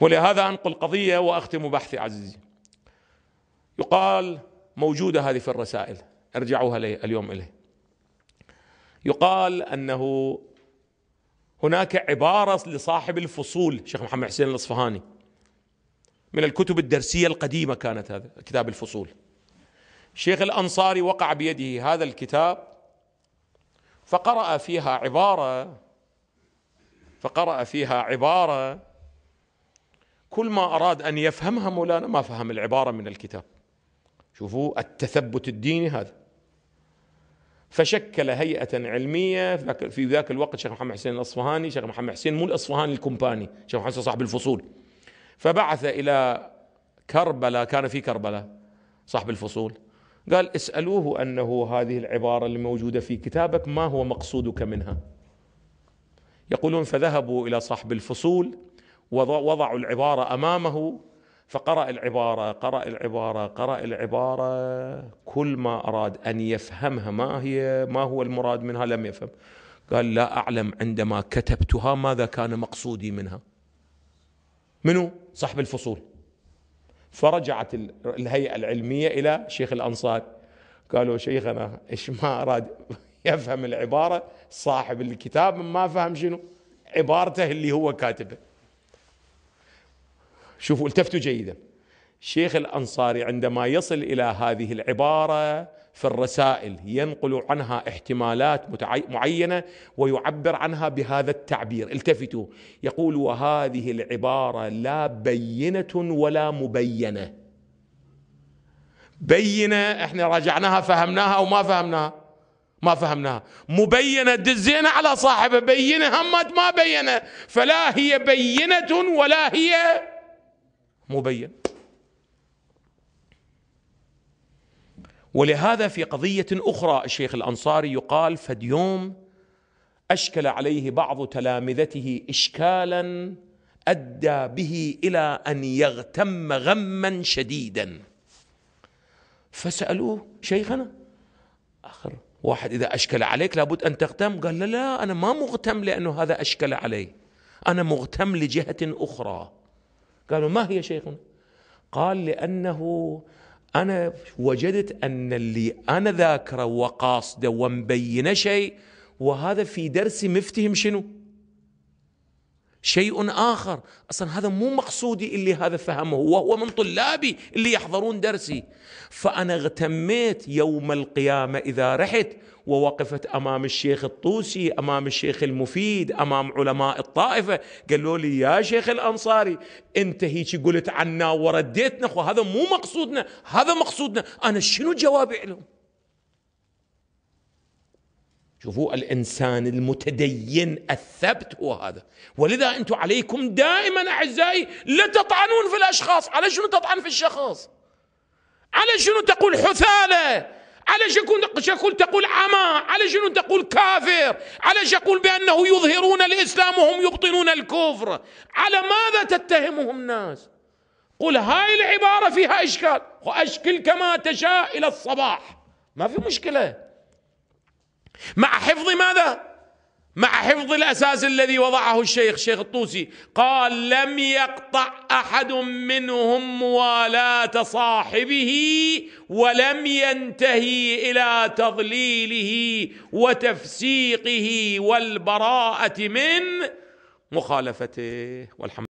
ولهذا أنقل قضية وأختم بحثي عزيزي يقال موجودة هذه في الرسائل ارجعوها اليوم إليه يقال أنه هناك عبارة لصاحب الفصول شيخ محمد حسين الأصفهاني من الكتب الدرسية القديمة كانت هذا كتاب الفصول شيخ الأنصاري وقع بيده هذا الكتاب فقرأ فيها عبارة فقرأ فيها عبارة كل ما أراد أن يفهمها مولانا ما فهم العبارة من الكتاب شوفوا التثبت الديني هذا فشكل هيئة علمية في ذاك الوقت شيخ محمد حسين الأصفهاني شيخ محمد حسين مو الأصفهاني الكمباني شيخ محمد حسين صاحب الفصول فبعث إلى كربلاء كان في كربلاء صاحب الفصول قال اسألوه أنه هذه العبارة اللي موجودة في كتابك ما هو مقصودك منها يقولون فذهبوا إلى صاحب الفصول وضعوا العبارة أمامه فقرأ العبارة قرأ العبارة قرأ العبارة كل ما أراد أن يفهمها ما هي ما هو المراد منها لم يفهم قال لا أعلم عندما كتبتها ماذا كان مقصودي منها منو صاحب الفصول فرجعت الهيئة العلمية إلى شيخ الأنصار قالوا شيخنا إيش ما أراد يفهم العبارة صاحب الكتاب ما فهم شنو عبارته اللي هو كاتبه شوفوا التفتوا جيدا شيخ الانصاري عندما يصل الى هذه العباره في الرسائل ينقل عنها احتمالات معينه ويعبر عنها بهذا التعبير التفتوا يقول وهذه العباره لا بينه ولا مبينه بينه احنا راجعناها فهمناها وما فهمناها ما فهمناها مبينة دزينا على صاحبه بينة همت ما بينة فلا هي بينة ولا هي مبين ولهذا في قضية أخرى الشيخ الأنصاري يقال فديوم أشكل عليه بعض تلامذته إشكالا أدى به إلى أن يغتم غما شديدا فسألوه شيخنا آخر واحد إذا أشكل عليك لابد أن تغتم قال لا لا أنا ما مغتم لأنه هذا أشكل علي أنا مغتم لجهة أخرى قالوا ما هي شيخنا قال لأنه أنا وجدت أن اللي أنا ذاكره وقاصده ومبينه شيء وهذا في درس مفتهم شنو شيء آخر أصلا هذا مو مقصودي اللي هذا فهمه وهو من طلابي اللي يحضرون درسي فأنا اغتميت يوم القيامة إذا رحت ووقفت أمام الشيخ الطوسي أمام الشيخ المفيد أمام علماء الطائفة قالوا لي يا شيخ الأنصاري أنت هيك قلت عنا ورديتنا وهذا مو مقصودنا هذا مقصودنا أنا شنو جوابي لهم شوفوا الإنسان المتدين الثبت هو هذا ولذا أنتم عليكم دائما أعزائي لا تطعنون في الأشخاص على شنو تطعن في الشخص على شنو تقول حثالة على شكون تقول عمى على شنو تقول كافر على شكون بأنه يظهرون الإسلام وهم يبطنون الكفر على ماذا تتهمهم الناس قل هاي العبارة فيها إشكال وأشكل كما تشاء إلى الصباح ما في مشكلة مع حفظ ماذا مع حفظ الأساس الذي وضعه الشيخ شيخ الطوسي قال لم يقطع أحد منهم موالاة صاحبه ولم ينتهي إلى تضليله وتفسيقه والبراءة من مخالفته والحمد